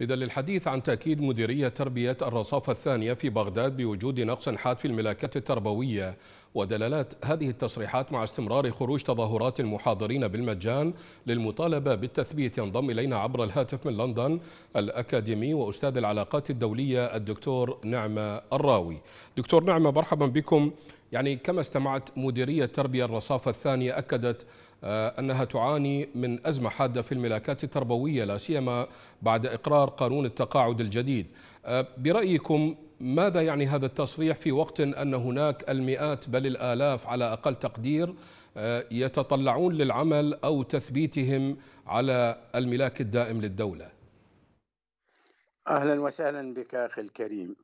إذا للحديث عن تأكيد مديرية تربية الرصافة الثانية في بغداد بوجود نقص حاد في الملاكات التربوية ودلالات هذه التصريحات مع استمرار خروج تظاهرات المحاضرين بالمجان للمطالبة بالتثبيت ينضم إلينا عبر الهاتف من لندن الأكاديمي وأستاذ العلاقات الدولية الدكتور نعمة الراوي دكتور نعمة مرحبا بكم يعني كما استمعت مديرية تربية الرصافة الثانية أكدت آه، أنها تعاني من أزمة حادة في الملاكات التربوية لا سيما بعد إقرار قانون التقاعد الجديد آه، برأيكم ماذا يعني هذا التصريح في وقت أن هناك المئات بل الآلاف على أقل تقدير آه، يتطلعون للعمل أو تثبيتهم على الملاك الدائم للدولة أهلا وسهلا بك أخي الكريم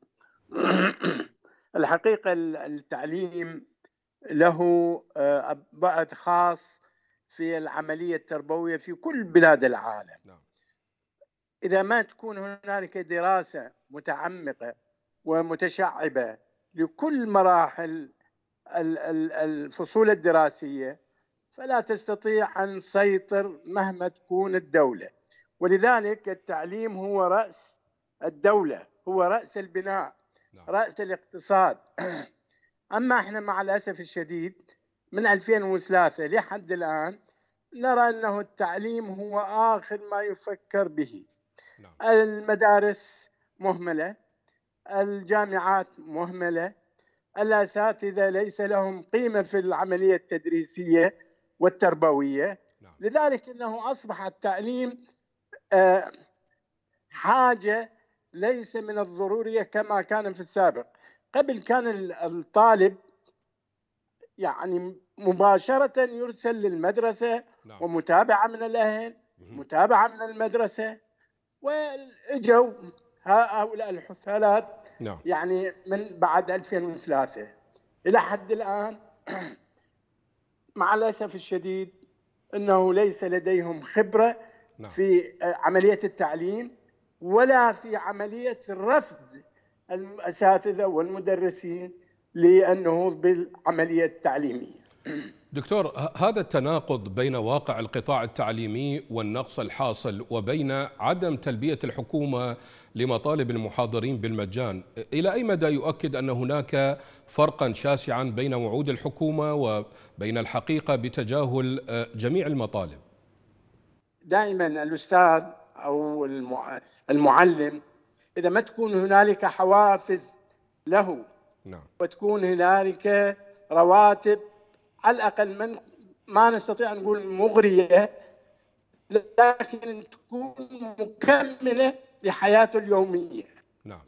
الحقيقة التعليم له بعد خاص في العملية التربوية في كل بلاد العالم نعم. إذا ما تكون هنالك دراسة متعمقة ومتشعبة لكل مراحل الفصول الدراسية فلا تستطيع أن تسيطر مهما تكون الدولة ولذلك التعليم هو رأس الدولة هو رأس البناء نعم. رأس الاقتصاد أما احنا مع الأسف الشديد من 2003 لحد الآن نرى أنه التعليم هو آخر ما يفكر به نعم. المدارس مهملة الجامعات مهملة الأساتذة ليس لهم قيمة في العملية التدريسية والتربوية نعم. لذلك أنه أصبح التعليم آه، حاجة ليس من الضرورية كما كان في السابق قبل كان الطالب يعني مباشرة يرسل للمدرسة نعم. ومتابعة من الأهل متابعة من المدرسة وإجوا هؤلاء الحثالات نعم. يعني من بعد 2003 إلى حد الآن مع الأسف الشديد أنه ليس لديهم خبرة نعم. في آه، عملية التعليم ولا في عملية رفض الأساتذة والمدرسين للنهوض بالعملية التعليمية دكتور هذا التناقض بين واقع القطاع التعليمي والنقص الحاصل وبين عدم تلبية الحكومة لمطالب المحاضرين بالمجان إلى أي مدى يؤكد أن هناك فرقا شاسعا بين وعود الحكومة وبين الحقيقة بتجاهل آه، جميع المطالب دائما الأستاذ أو المعلم إذا ما تكون هنالك حوافز له نعم. وتكون هنالك رواتب على الاقل من ما نستطيع أن نقول مغريه لكن تكون مكمله لحياته اليوميه. نعم.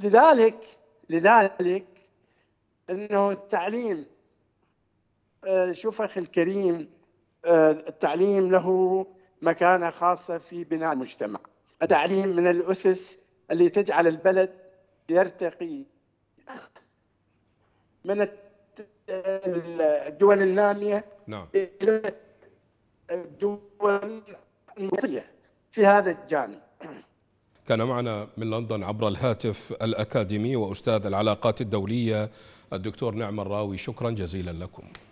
لذلك لذلك انه التعليم آه، شوف اخي الكريم آه، التعليم له مكانه خاصه في بناء المجتمع. التعليم من الاسس اللي تجعل البلد يرتقي من الدول الناميه نعم الى الدول المصريه في هذا الجانب كان معنا من لندن عبر الهاتف الأكاديمي وأستاذ العلاقات الدولية الدكتور نعم الراوي شكرا جزيلا لكم